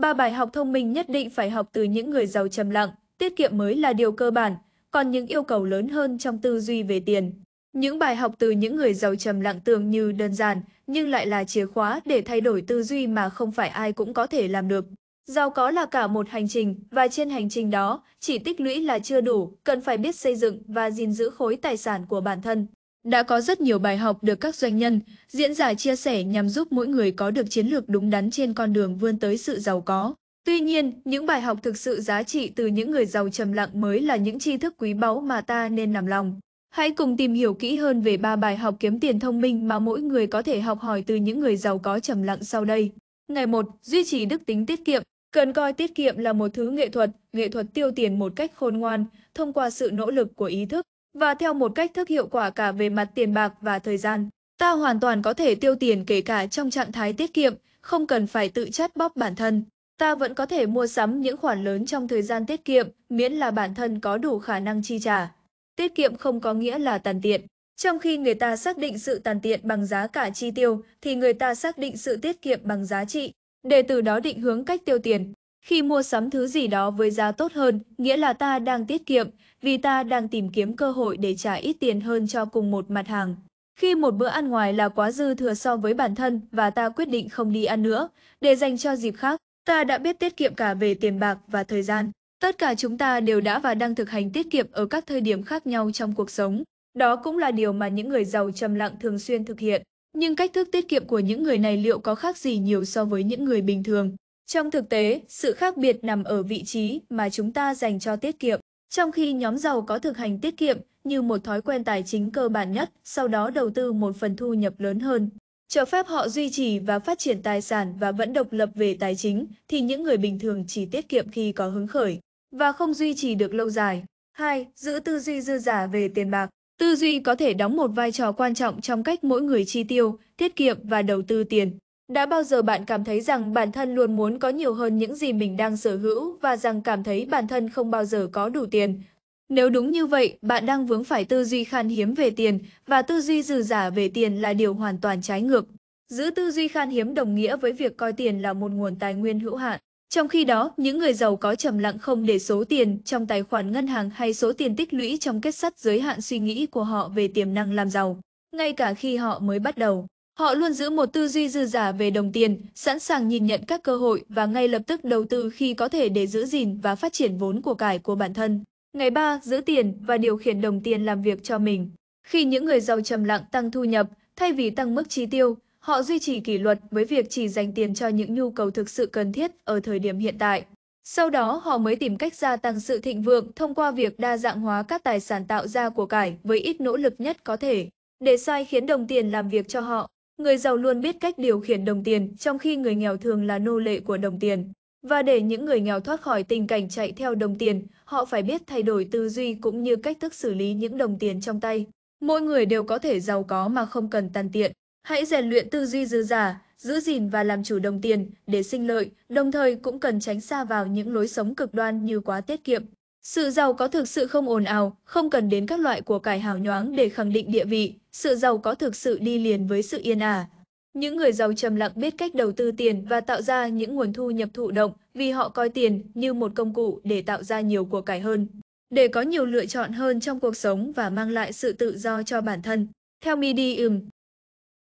Ba bài học thông minh nhất định phải học từ những người giàu trầm lặng, tiết kiệm mới là điều cơ bản, còn những yêu cầu lớn hơn trong tư duy về tiền. Những bài học từ những người giàu trầm lặng tưởng như đơn giản, nhưng lại là chìa khóa để thay đổi tư duy mà không phải ai cũng có thể làm được. Giàu có là cả một hành trình, và trên hành trình đó, chỉ tích lũy là chưa đủ, cần phải biết xây dựng và gìn giữ khối tài sản của bản thân. Đã có rất nhiều bài học được các doanh nhân, diễn giả chia sẻ nhằm giúp mỗi người có được chiến lược đúng đắn trên con đường vươn tới sự giàu có. Tuy nhiên, những bài học thực sự giá trị từ những người giàu trầm lặng mới là những tri thức quý báu mà ta nên nằm lòng. Hãy cùng tìm hiểu kỹ hơn về ba bài học kiếm tiền thông minh mà mỗi người có thể học hỏi từ những người giàu có trầm lặng sau đây. Ngày 1. Duy trì đức tính tiết kiệm. Cần coi tiết kiệm là một thứ nghệ thuật, nghệ thuật tiêu tiền một cách khôn ngoan, thông qua sự nỗ lực của ý thức, và theo một cách thức hiệu quả cả về mặt tiền bạc và thời gian. Ta hoàn toàn có thể tiêu tiền kể cả trong trạng thái tiết kiệm, không cần phải tự chất bóp bản thân. Ta vẫn có thể mua sắm những khoản lớn trong thời gian tiết kiệm, miễn là bản thân có đủ khả năng chi trả. Tiết kiệm không có nghĩa là tàn tiện. Trong khi người ta xác định sự tàn tiện bằng giá cả chi tiêu, thì người ta xác định sự tiết kiệm bằng giá trị, để từ đó định hướng cách tiêu tiền. Khi mua sắm thứ gì đó với giá tốt hơn, nghĩa là ta đang tiết kiệm, vì ta đang tìm kiếm cơ hội để trả ít tiền hơn cho cùng một mặt hàng. Khi một bữa ăn ngoài là quá dư thừa so với bản thân và ta quyết định không đi ăn nữa, để dành cho dịp khác, ta đã biết tiết kiệm cả về tiền bạc và thời gian. Tất cả chúng ta đều đã và đang thực hành tiết kiệm ở các thời điểm khác nhau trong cuộc sống. Đó cũng là điều mà những người giàu trầm lặng thường xuyên thực hiện. Nhưng cách thức tiết kiệm của những người này liệu có khác gì nhiều so với những người bình thường? Trong thực tế, sự khác biệt nằm ở vị trí mà chúng ta dành cho tiết kiệm. Trong khi nhóm giàu có thực hành tiết kiệm như một thói quen tài chính cơ bản nhất, sau đó đầu tư một phần thu nhập lớn hơn, cho phép họ duy trì và phát triển tài sản và vẫn độc lập về tài chính, thì những người bình thường chỉ tiết kiệm khi có hứng khởi và không duy trì được lâu dài. 2. Giữ tư duy dư giả về tiền bạc. Tư duy có thể đóng một vai trò quan trọng trong cách mỗi người chi tiêu, tiết kiệm và đầu tư tiền. Đã bao giờ bạn cảm thấy rằng bản thân luôn muốn có nhiều hơn những gì mình đang sở hữu và rằng cảm thấy bản thân không bao giờ có đủ tiền? Nếu đúng như vậy, bạn đang vướng phải tư duy khan hiếm về tiền và tư duy dư giả về tiền là điều hoàn toàn trái ngược. Giữ tư duy khan hiếm đồng nghĩa với việc coi tiền là một nguồn tài nguyên hữu hạn. Trong khi đó, những người giàu có trầm lặng không để số tiền trong tài khoản ngân hàng hay số tiền tích lũy trong kết sắt giới hạn suy nghĩ của họ về tiềm năng làm giàu, ngay cả khi họ mới bắt đầu. Họ luôn giữ một tư duy dư giả về đồng tiền, sẵn sàng nhìn nhận các cơ hội và ngay lập tức đầu tư khi có thể để giữ gìn và phát triển vốn của cải của bản thân. Ngày 3. Giữ tiền và điều khiển đồng tiền làm việc cho mình. Khi những người giàu trầm lặng tăng thu nhập, thay vì tăng mức chi tiêu, họ duy trì kỷ luật với việc chỉ dành tiền cho những nhu cầu thực sự cần thiết ở thời điểm hiện tại. Sau đó họ mới tìm cách gia tăng sự thịnh vượng thông qua việc đa dạng hóa các tài sản tạo ra của cải với ít nỗ lực nhất có thể, để sai khiến đồng tiền làm việc cho họ. Người giàu luôn biết cách điều khiển đồng tiền, trong khi người nghèo thường là nô lệ của đồng tiền. Và để những người nghèo thoát khỏi tình cảnh chạy theo đồng tiền, họ phải biết thay đổi tư duy cũng như cách thức xử lý những đồng tiền trong tay. Mỗi người đều có thể giàu có mà không cần tàn tiện. Hãy rèn luyện tư duy dư giả, giữ gìn và làm chủ đồng tiền để sinh lợi, đồng thời cũng cần tránh xa vào những lối sống cực đoan như quá tiết kiệm, sự giàu có thực sự không ồn ào, không cần đến các loại của cải hào nhoáng để khẳng định địa vị, sự giàu có thực sự đi liền với sự yên ả. Những người giàu trầm lặng biết cách đầu tư tiền và tạo ra những nguồn thu nhập thụ động vì họ coi tiền như một công cụ để tạo ra nhiều của cải hơn, để có nhiều lựa chọn hơn trong cuộc sống và mang lại sự tự do cho bản thân. Theo Medium,